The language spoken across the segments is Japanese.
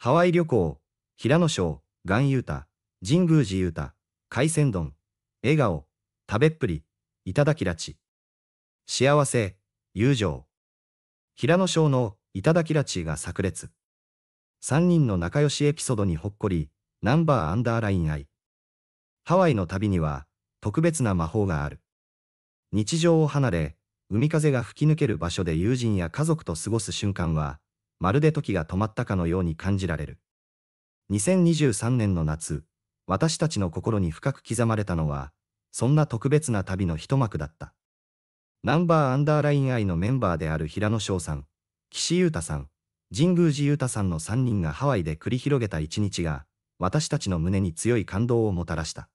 ハワイ旅行、平野省、岩優太、神宮寺ー太、海鮮丼、笑顔、食べっぷり、いただきらち。幸せ、友情。平野省のいただきらちが炸裂。三人の仲良しエピソードにほっこり、ナンバーアンダーライン愛。ハワイの旅には、特別な魔法がある。日常を離れ、海風が吹き抜ける場所で友人や家族と過ごす瞬間は、まるで時が止まったかのように感じられる。2023年の夏、私たちの心に深く刻まれたのは、そんな特別な旅の一幕だった。ナンバーアンダーライン愛のメンバーである平野翔さん、岸優太さん、神宮寺優太さんの3人がハワイで繰り広げた一日が、私たちの胸に強い感動をもたらした。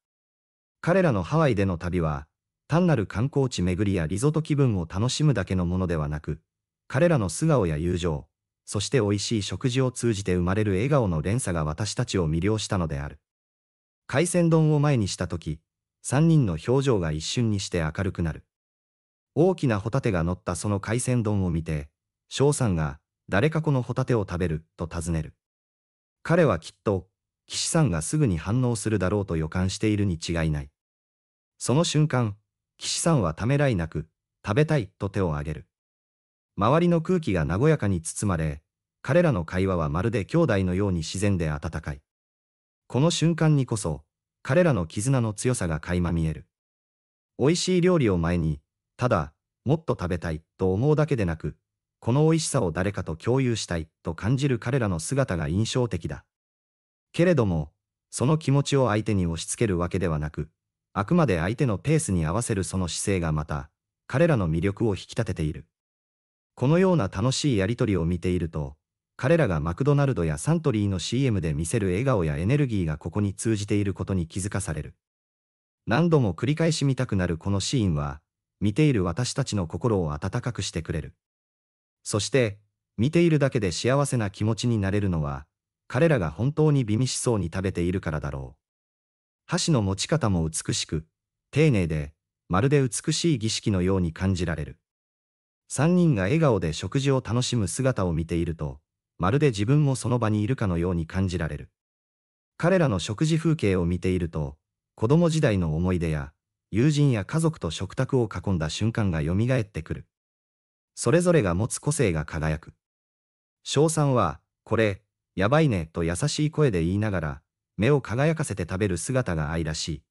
彼らのハワイでの旅は、単なる観光地巡りやリゾート気分を楽しむだけのものではなく、彼らの素顔や友情、そして美味しい食事を通じて生まれる笑顔の連鎖が私たちを魅了したのである。海鮮丼を前にした時、3人の表情が一瞬にして明るくなる。大きなホタテが乗ったその海鮮丼を見て、翔さんが、誰かこのホタテを食べる、と尋ねる。彼はきっと、岸さんがすぐに反応するだろうと予感しているに違いない。その瞬間、岸さんはためらいなく、食べたい、と手を挙げる。周りの空気が和やかに包まれ、彼らの会話はまるで兄弟のように自然で温かい。この瞬間にこそ、彼らの絆の強さが垣間見える。美味しい料理を前に、ただ、もっと食べたいと思うだけでなく、この美味しさを誰かと共有したいと感じる彼らの姿が印象的だ。けれども、その気持ちを相手に押し付けるわけではなく、あくまで相手のペースに合わせるその姿勢がまた、彼らの魅力を引き立てている。このような楽しいやりとりを見ていると、彼らがマクドナルドやサントリーの CM で見せる笑顔やエネルギーがここに通じていることに気づかされる。何度も繰り返し見たくなるこのシーンは、見ている私たちの心を温かくしてくれる。そして、見ているだけで幸せな気持ちになれるのは、彼らが本当に美味しそうに食べているからだろう。箸の持ち方も美しく、丁寧で、まるで美しい儀式のように感じられる。3人が笑顔で食事を楽しむ姿を見ていると、まるで自分もその場にいるかのように感じられる。彼らの食事風景を見ていると、子供時代の思い出や、友人や家族と食卓を囲んだ瞬間が蘇ってくる。それぞれが持つ個性が輝く。翔さんは、これ、やばいね、と優しい声で言いながら、目を輝かせて食べる姿が愛らしい。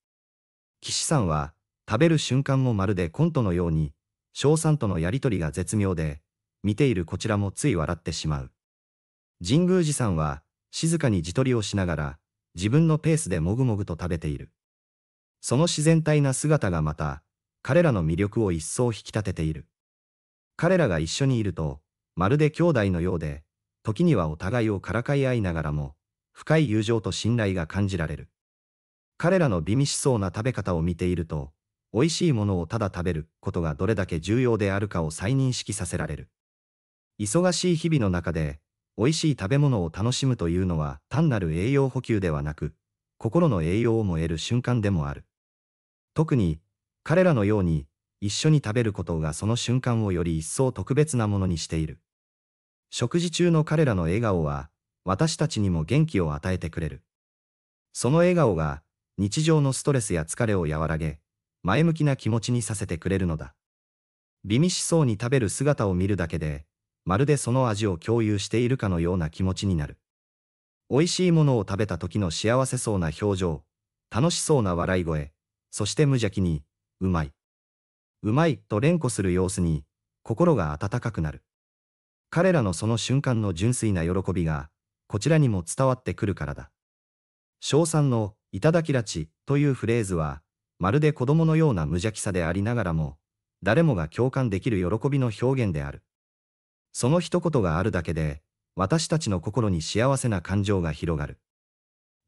岸さんは、食べる瞬間もまるでコントのように、翔さんとのやりとりが絶妙で、見ているこちらもつい笑ってしまう。神宮寺さんは、静かに自撮りをしながら、自分のペースでもぐもぐと食べている。その自然体な姿がまた、彼らの魅力を一層引き立てている。彼らが一緒にいると、まるで兄弟のようで、時にはお互いをからかい合いながらも、深い友情と信頼が感じられる。彼らの美味しそうな食べ方を見ていると、美味しいものをただ食べることがどれだけ重要であるかを再認識させられる。忙しい日々の中で、美味しい食べ物を楽しむというのは単なる栄養補給ではなく、心の栄養をも得る瞬間でもある。特に、彼らのように、一緒に食べることがその瞬間をより一層特別なものにしている。食事中の彼らの笑顔は、私たちにも元気を与えてくれる。その笑顔が、日常のストレスや疲れを和らげ、前向きな気持ちにさせてくれるのだ。美味しそうに食べる姿を見るだけで、まるでその味を共有しているかのような気持ちになる。美味しいものを食べた時の幸せそうな表情、楽しそうな笑い声、そして無邪気に、うまい。うまいと連呼する様子に、心が温かくなる。彼らのその瞬間の純粋な喜びが、こちらにも伝わってくるからだ。賞賛の、いただきらちというフレーズは、まるで子供のような無邪気さでありながらも、誰もが共感できる喜びの表現である。その一言があるだけで、私たちの心に幸せな感情が広がる。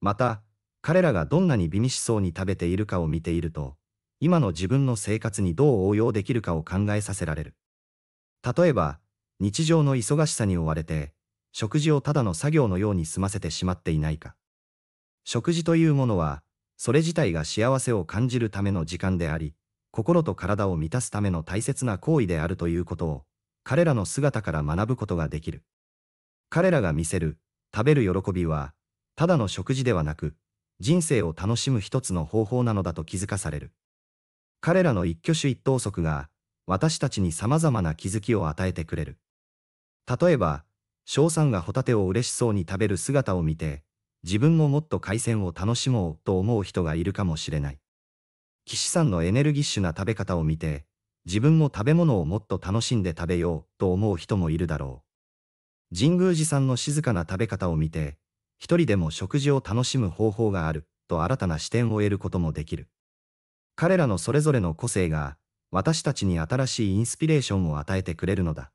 また、彼らがどんなに美味しそうに食べているかを見ていると、今の自分の生活にどう応用できるかを考えさせられる。例えば、日常の忙しさに追われて、食事をただの作業のように済ませてしまっていないか。食事というものは、それ自体が幸せを感じるための時間であり、心と体を満たすための大切な行為であるということを、彼らの姿から学ぶことができる。彼らが見せる、食べる喜びは、ただの食事ではなく、人生を楽しむ一つの方法なのだと気づかされる。彼らの一挙手一投足が、私たちに様々な気づきを与えてくれる。例えば、翔さんがホタテを嬉しそうに食べる姿を見て、自分ももっと海鮮を楽しもうと思う人がいるかもしれない。岸さんのエネルギッシュな食べ方を見て、自分も食べ物をもっと楽しんで食べようと思う人もいるだろう。神宮寺さんの静かな食べ方を見て、一人でも食事を楽しむ方法があると新たな視点を得ることもできる。彼らのそれぞれの個性が、私たちに新しいインスピレーションを与えてくれるのだ。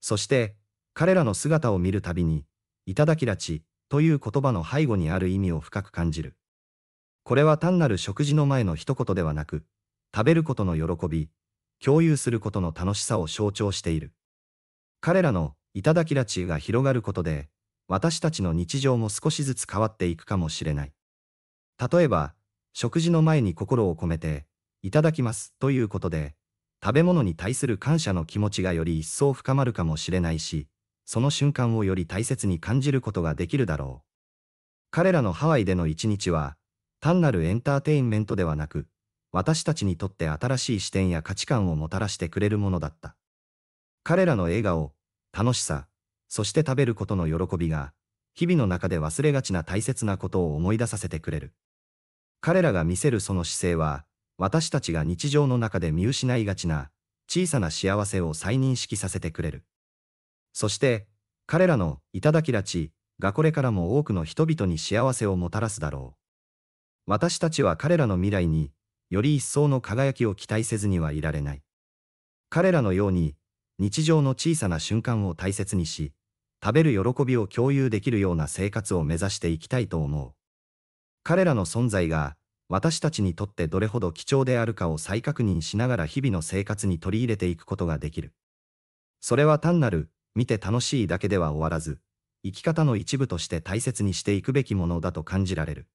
そして、彼らの姿を見るたびに、頂きらち、という言葉の背後にある意味を深く感じる。これは単なる食事の前の一言ではなく、食べることの喜び、共有することの楽しさを象徴している。彼らの頂きらちが広がることで、私たちの日常も少しずつ変わっていくかもしれない。例えば、食事の前に心を込めて、いただきますということで、食べ物に対する感謝の気持ちがより一層深まるかもしれないし、その瞬間をより大切に感じることができるだろう。彼らのハワイでの一日は、単なるエンターテインメントではなく、私たちにとって新しい視点や価値観をもたらしてくれるものだった。彼らの笑顔、楽しさ、そして食べることの喜びが、日々の中で忘れがちな大切なことを思い出させてくれる。彼らが見せるその姿勢は、私たちが日常の中で見失いがちな、小さな幸せを再認識させてくれる。そして、彼らの頂き立ちがこれからも多くの人々に幸せをもたらすだろう。私たちは彼らの未来に、より一層の輝きを期待せずにはいられない。彼らのように、日常の小さな瞬間を大切にし、食べる喜びを共有できるような生活を目指していきたいと思う。彼らの存在が、私たちにとってどれほど貴重であるかを再確認しながら日々の生活に取り入れていくことができる。それは単なる見て楽しいだけでは終わらず、生き方の一部として大切にしていくべきものだと感じられる。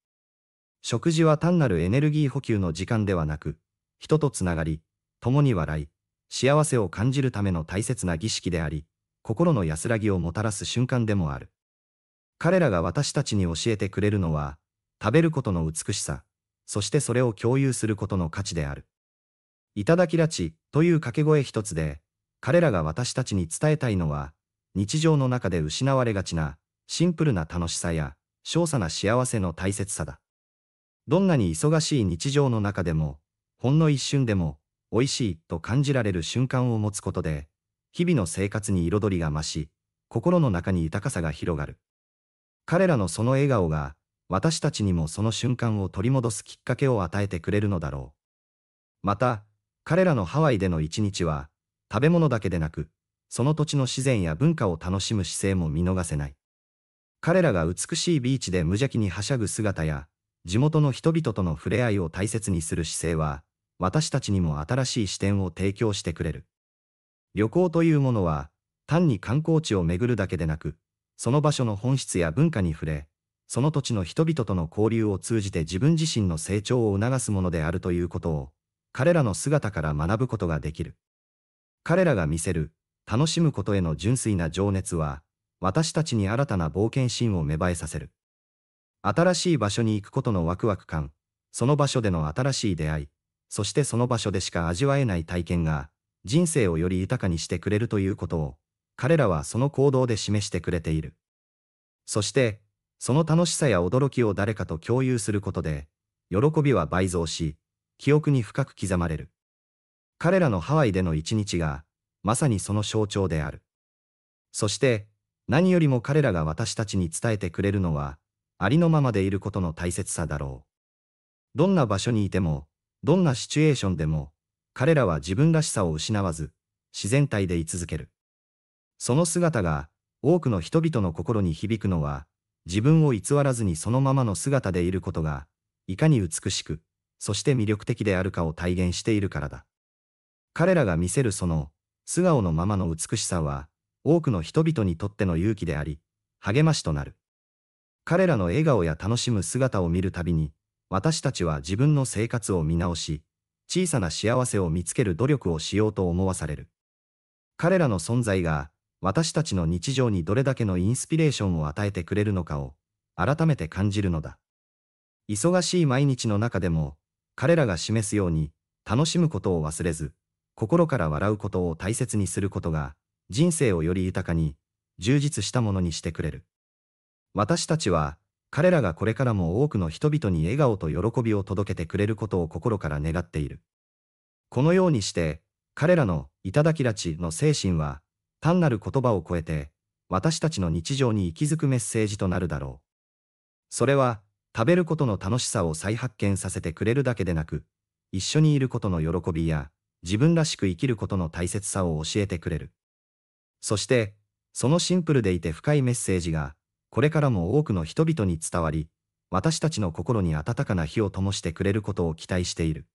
食事は単なるエネルギー補給の時間ではなく、人とつながり、共に笑い、幸せを感じるための大切な儀式であり、心の安らぎをもたらす瞬間でもある。彼らが私たちに教えてくれるのは、食べることの美しさ、そしてそれを共有することの価値である。いただきらちという掛け声一つで、彼らが私たちに伝えたいのは、日常の中で失われがちな、シンプルな楽しさや、少佐な幸せの大切さだ。どんなに忙しい日常の中でも、ほんの一瞬でも、美味しいと感じられる瞬間を持つことで、日々の生活に彩りが増し、心の中に豊かさが広がる。彼らのその笑顔が、私たちにもその瞬間を取り戻すきっかけを与えてくれるのだろう。また、彼らのハワイでの一日は、食べ物だけでなく、その土地の自然や文化を楽しむ姿勢も見逃せない。彼らが美しいビーチで無邪気にはしゃぐ姿や、地元の人々との触れ合いを大切にする姿勢は、私たちにも新しい視点を提供してくれる。旅行というものは、単に観光地を巡るだけでなく、その場所の本質や文化に触れ、その土地の人々との交流を通じて自分自身の成長を促すものであるということを、彼らの姿から学ぶことができる。彼らが見せる、楽しむことへの純粋な情熱は、私たちに新たな冒険心を芽生えさせる。新しい場所に行くことのワクワク感、その場所での新しい出会い、そしてその場所でしか味わえない体験が、人生をより豊かにしてくれるということを、彼らはその行動で示してくれている。そして、その楽しさや驚きを誰かと共有することで、喜びは倍増し、記憶に深く刻まれる。彼らのハワイでの一日が、まさにその象徴である。そして、何よりも彼らが私たちに伝えてくれるのは、ありのままでいることの大切さだろう。どんな場所にいても、どんなシチュエーションでも、彼らは自分らしさを失わず、自然体で居続ける。その姿が、多くの人々の心に響くのは、自分を偽らずにそのままの姿でいることが、いかに美しく、そして魅力的であるかを体現しているからだ。彼らが見せるその、素顔のままの美しさは、多くの人々にとっての勇気であり、励ましとなる。彼らの笑顔や楽しむ姿を見るたびに、私たちは自分の生活を見直し、小さな幸せを見つける努力をしようと思わされる。彼らの存在が、私たちの日常にどれだけのインスピレーションを与えてくれるのかを、改めて感じるのだ。忙しい毎日の中でも、彼らが示すように、楽しむことを忘れず、心から笑うことを大切にすることが、人生をより豊かに、充実したものにしてくれる。私たちは、彼らがこれからも多くの人々に笑顔と喜びを届けてくれることを心から願っている。このようにして、彼らの頂き立ちの精神は、単なる言葉を超えて、私たちの日常に息づくメッセージとなるだろう。それは、食べることの楽しさを再発見させてくれるだけでなく、一緒にいることの喜びや、自分らしく生きることの大切さを教えてくれる。そして、そのシンプルでいて深いメッセージが、これからも多くの人々に伝わり、私たちの心に温かな火を灯してくれることを期待している。